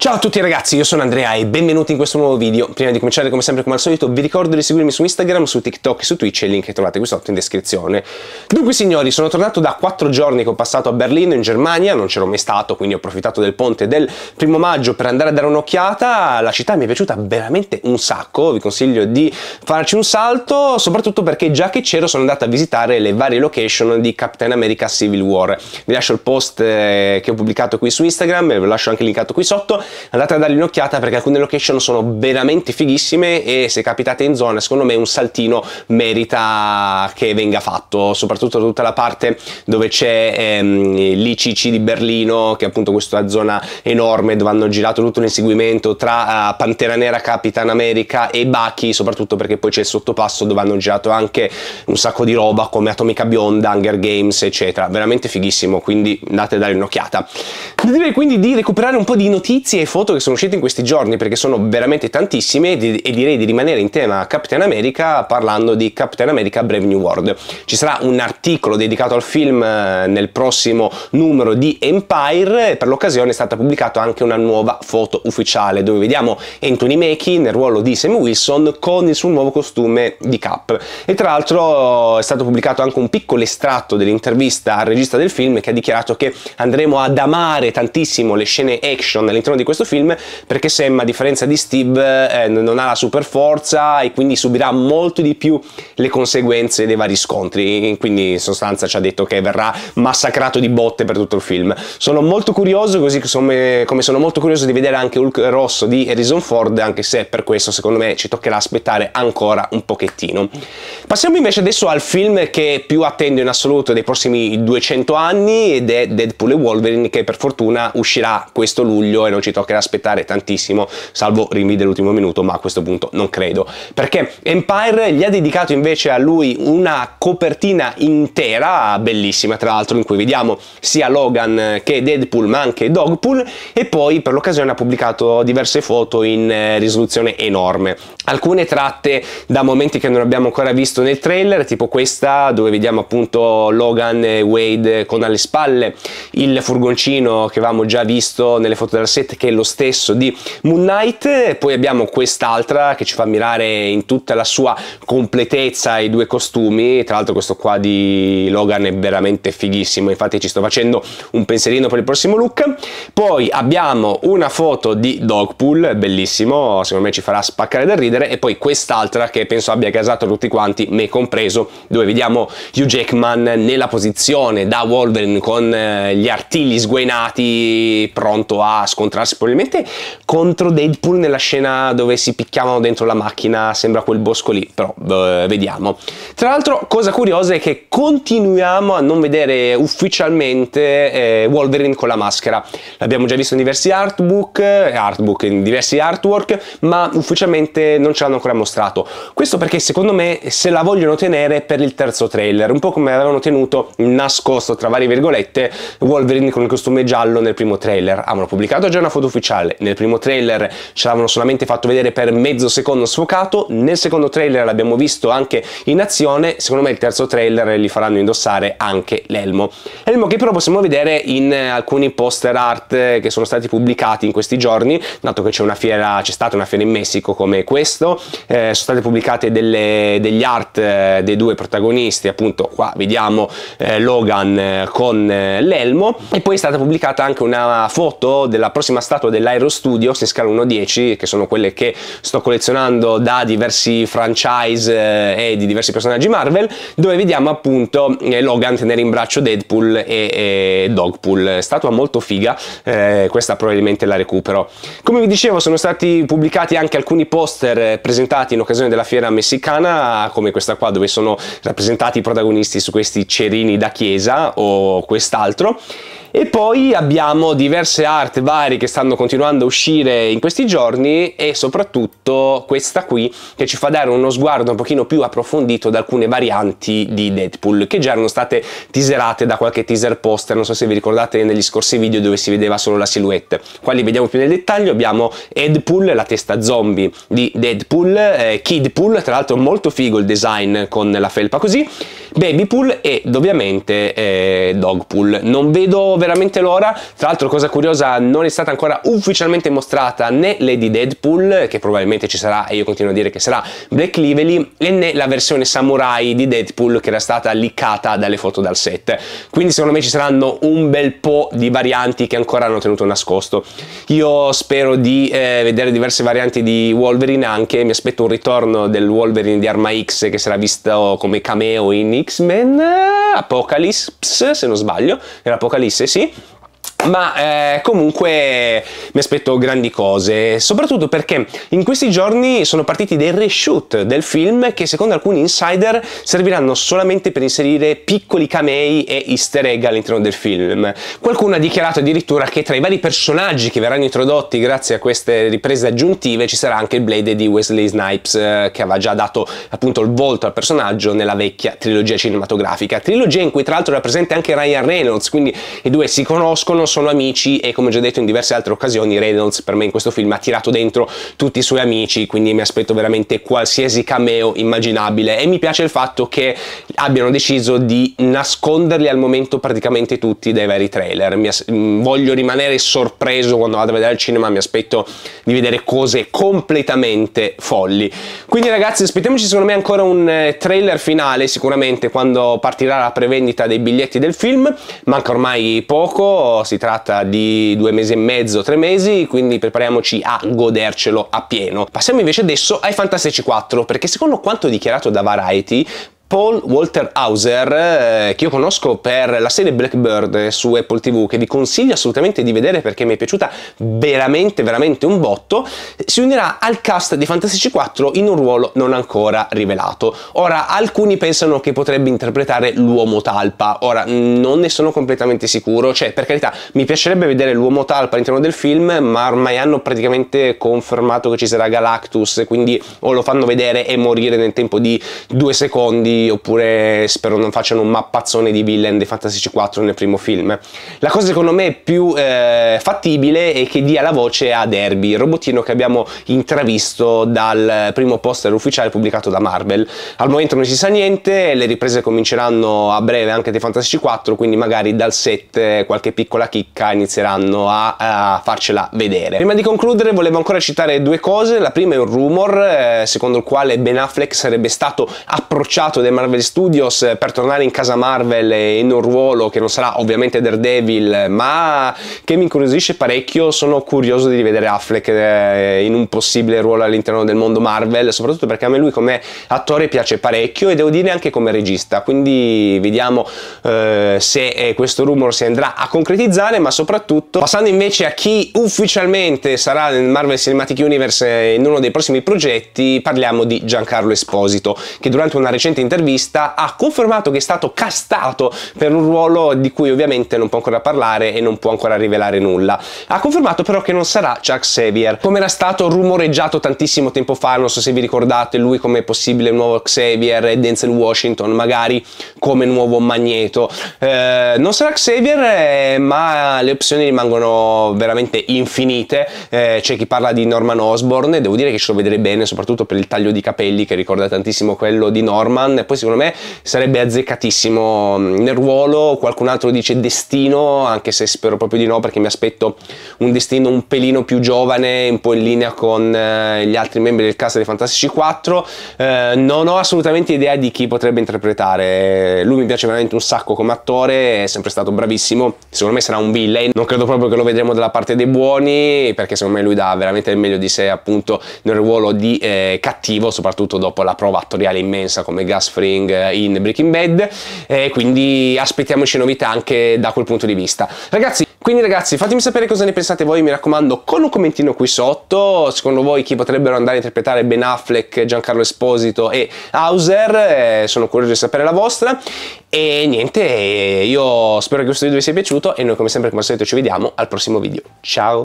Ciao a tutti ragazzi, io sono Andrea e benvenuti in questo nuovo video. Prima di cominciare come sempre come al solito vi ricordo di seguirmi su Instagram, su TikTok e su Twitch, il link che trovate qui sotto in descrizione. Dunque signori, sono tornato da 4 giorni che ho passato a Berlino in Germania, non c'ero mai stato quindi ho approfittato del ponte del primo maggio per andare a dare un'occhiata, la città mi è piaciuta veramente un sacco, vi consiglio di farci un salto, soprattutto perché già che c'ero sono andato a visitare le varie location di Captain America Civil War. Vi lascio il post eh, che ho pubblicato qui su Instagram, ve lo lascio anche linkato qui sotto andate a dargli un'occhiata perché alcune location sono veramente fighissime e se capitate in zona secondo me un saltino merita che venga fatto soprattutto tutta la parte dove c'è ehm, l'ICC di Berlino che è appunto questa zona enorme dove hanno girato tutto l'inseguimento tra eh, Pantera Nera Capitan America e Baki soprattutto perché poi c'è il sottopasso dove hanno girato anche un sacco di roba come Atomica Bionda, Hunger Games eccetera veramente fighissimo quindi andate a dare un'occhiata direi quindi di recuperare un po' di notizie tantissime foto che sono uscite in questi giorni perché sono veramente tantissime e direi di rimanere in tema Captain America parlando di Captain America Brave New World. Ci sarà un articolo dedicato al film eh, nel prossimo numero di Empire e per l'occasione è stata pubblicata anche una nuova foto ufficiale dove vediamo Anthony Mackie nel ruolo di Sam Wilson con il suo nuovo costume di Cap e tra l'altro è stato pubblicato anche un piccolo estratto dell'intervista al regista del film che ha dichiarato che andremo ad amare tantissimo le scene action all'interno di questo film perché Sam a differenza di Steve eh, non ha la super forza e quindi subirà molto di più le conseguenze dei vari scontri quindi in sostanza ci ha detto che verrà massacrato di botte per tutto il film sono molto curioso così come, come sono molto curioso di vedere anche Hulk Rosso di Harrison Ford anche se per questo secondo me ci toccherà aspettare ancora un pochettino passiamo invece adesso al film che più attendo in assoluto dei prossimi 200 anni ed è Deadpool e Wolverine che per fortuna uscirà questo luglio e non ci toccherà aspettare tantissimo, salvo rinvii dell'ultimo minuto, ma a questo punto non credo. Perché Empire gli ha dedicato invece a lui una copertina intera, bellissima tra l'altro, in cui vediamo sia Logan che Deadpool, ma anche Dogpool, e poi per l'occasione ha pubblicato diverse foto in eh, risoluzione enorme. Alcune tratte da momenti che non abbiamo ancora visto nel trailer, tipo questa dove vediamo appunto Logan e Wade con alle spalle il furgoncino che avevamo già visto nelle foto della set che che è lo stesso di Moon Knight poi abbiamo quest'altra che ci fa ammirare in tutta la sua completezza i due costumi tra l'altro questo qua di Logan è veramente fighissimo infatti ci sto facendo un pensierino per il prossimo look poi abbiamo una foto di Dogpool bellissimo secondo me ci farà spaccare da ridere e poi quest'altra che penso abbia casato tutti quanti me compreso dove vediamo Hugh Jackman nella posizione da Wolverine con eh, gli artigli sguainati pronto a scontrarsi probabilmente contro Deadpool nella scena dove si picchiavano dentro la macchina, sembra quel bosco lì, però eh, vediamo. Tra l'altro, cosa curiosa è che continuiamo a non vedere ufficialmente eh, Wolverine con la maschera. L'abbiamo già visto in diversi artbook, eh, artbook, in diversi artwork, ma ufficialmente non ce l'hanno ancora mostrato. Questo perché secondo me se la vogliono tenere per il terzo trailer, un po' come avevano tenuto nascosto tra varie virgolette Wolverine con il costume giallo nel primo trailer. Avevano ah, pubblicato già una foto ufficiale. Nel primo trailer ce l'avevano solamente fatto vedere per mezzo secondo sfocato, nel secondo trailer l'abbiamo visto anche in azione, secondo me il terzo trailer li faranno indossare anche l'elmo. Elmo che però possiamo vedere in eh, alcuni poster art eh, che sono stati pubblicati in questi giorni, dato che c'è una fiera, c'è stata una fiera in Messico come questo, eh, sono state pubblicate delle, degli art eh, dei due protagonisti, appunto qua vediamo eh, Logan con l'elmo e poi è stata pubblicata anche una foto della prossima statua dell'Aerostudio se scala 110 che sono quelle che sto collezionando da diversi franchise eh, e di diversi personaggi Marvel, dove vediamo appunto eh, Logan tenere in braccio Deadpool e, Dogpool. Statua molto figa, eh, questa probabilmente la recupero. Come vi dicevo, sono stati pubblicati anche alcuni poster presentati in occasione della fiera messicana, come questa qua, dove sono rappresentati i protagonisti su questi cerini da chiesa o quest'altro. E poi abbiamo diverse art vari che stanno continuando a uscire in questi giorni e soprattutto questa qui che ci fa dare uno sguardo un pochino più approfondito ad alcune varianti di Deadpool che già erano state teaserate da qualche teaser poster, non so se vi ricordate negli scorsi video dove si vedeva solo la silhouette. Qua li vediamo più nel dettaglio, abbiamo Deadpool, la testa zombie di Deadpool, eh, Kidpool, tra l'altro molto figo il design con la felpa così Baby Pool ed ovviamente eh, Dog Pool. Non vedo veramente l'ora, tra l'altro cosa curiosa non è stata ancora ufficialmente mostrata né Lady Deadpool, che probabilmente ci sarà e io continuo a dire che sarà Black Lively, né la versione samurai di Deadpool che era stata liccata dalle foto dal set. Quindi secondo me ci saranno un bel po' di varianti che ancora hanno tenuto nascosto. Io spero di eh, vedere diverse varianti di Wolverine anche, mi aspetto un ritorno del Wolverine di Arma X che sarà visto come cameo in X-Men eh, Apocalypse, se non sbaglio, era Apocalisse, sì, ma eh, comunque mi aspetto grandi cose, soprattutto perché in questi giorni sono partiti dei reshoot del film che secondo alcuni insider serviranno solamente per inserire piccoli camei e easter egg all'interno del film. Qualcuno ha dichiarato addirittura che tra i vari personaggi che verranno introdotti grazie a queste riprese aggiuntive ci sarà anche il Blade di Wesley Snipes eh, che aveva già dato appunto il volto al personaggio nella vecchia trilogia cinematografica, trilogia in cui tra l'altro era presente anche Ryan Reynolds, quindi i due si conoscono solo amici e come già detto in diverse altre occasioni Reynolds per me in questo film ha tirato dentro tutti i suoi amici quindi mi aspetto veramente qualsiasi cameo immaginabile e mi piace il fatto che abbiano deciso di nasconderli al momento praticamente tutti dai vari trailer mi mm, voglio rimanere sorpreso quando vado a vedere il cinema mi aspetto di vedere cose completamente folli quindi ragazzi aspettiamoci secondo me ancora un eh, trailer finale sicuramente quando partirà la prevendita dei biglietti del film manca ormai poco si tratta di due mesi e mezzo, tre mesi, quindi prepariamoci a godercelo a pieno. Passiamo invece adesso ai Fantastici 4, perché secondo quanto dichiarato da Variety, Paul Walter Hauser, eh, che io conosco per la serie Blackbird su Apple TV, che vi consiglio assolutamente di vedere perché mi è piaciuta veramente, veramente un botto, si unirà al cast di Fantastici 4 in un ruolo non ancora rivelato. Ora, alcuni pensano che potrebbe interpretare l'uomo talpa, ora non ne sono completamente sicuro, cioè per carità mi piacerebbe vedere l'uomo talpa all'interno del film, ma ormai hanno praticamente confermato che ci sarà Galactus, quindi o lo fanno vedere e morire nel tempo di due secondi oppure spero non facciano un mappazzone di villain dei Fantasy 4 nel primo film. La cosa secondo me più eh, fattibile è che dia la voce a Derby, il robottino che abbiamo intravisto dal primo poster ufficiale pubblicato da Marvel. Al momento non si sa niente, le riprese cominceranno a breve anche dei Fantasy 4, quindi magari dal set qualche piccola chicca inizieranno a, a farcela vedere. Prima di concludere volevo ancora citare due cose, la prima è un rumor eh, secondo il quale Ben Affleck sarebbe stato approcciato delle Marvel Studios eh, per tornare in casa Marvel in un ruolo che non sarà ovviamente Daredevil, ma che mi incuriosisce parecchio. Sono curioso di rivedere Affleck eh, in un possibile ruolo all'interno del mondo Marvel, soprattutto perché a me lui come attore piace parecchio e devo dire anche come regista. Quindi vediamo eh, se eh, questo rumor si andrà a concretizzare, ma soprattutto passando invece a chi ufficialmente sarà nel Marvel Cinematic Universe in uno dei prossimi progetti, parliamo di Giancarlo Esposito, che durante una recente intervista un'intervista ha confermato che è stato castato per un ruolo di cui ovviamente non può ancora parlare e non può ancora rivelare nulla. Ha confermato però che non sarà Chuck Xavier, come era stato rumoreggiato tantissimo tempo fa, non so se vi ricordate, lui come possibile nuovo Xavier e Denzel Washington magari come nuovo Magneto. Eh, non sarà Xavier, eh, ma le opzioni rimangono veramente infinite. Eh, c'è chi parla di Norman Osborn e devo dire che ce lo vedrei bene, soprattutto per il taglio di capelli che ricorda tantissimo quello di Norman, poi secondo me sarebbe azzeccatissimo mm, nel ruolo, qualcun altro dice destino, anche se spero proprio di no perché mi aspetto un destino un pelino più giovane, un po' in linea con eh, gli altri membri del cast dei Fantastici 4. Eh, non ho assolutamente idea di chi potrebbe interpretare, lui mi piace veramente un sacco come attore, è sempre stato bravissimo, secondo me sarà un villain, non credo proprio che lo vedremo dalla parte dei buoni perché secondo me lui dà veramente il meglio di sé appunto nel ruolo di eh, cattivo, soprattutto dopo la prova attoriale immensa come Gas Suffering in Breaking Bad e eh, quindi aspettiamoci novità anche da quel punto di vista. Ragazzi, quindi ragazzi fatemi sapere cosa ne pensate voi, mi raccomando, con un commentino qui sotto, secondo voi chi potrebbero andare a interpretare Ben Affleck, Giancarlo Esposito e Hauser, eh, sono curioso di sapere la vostra e niente, io spero che questo video vi sia piaciuto e noi come sempre come al solito ci vediamo al prossimo video, ciao!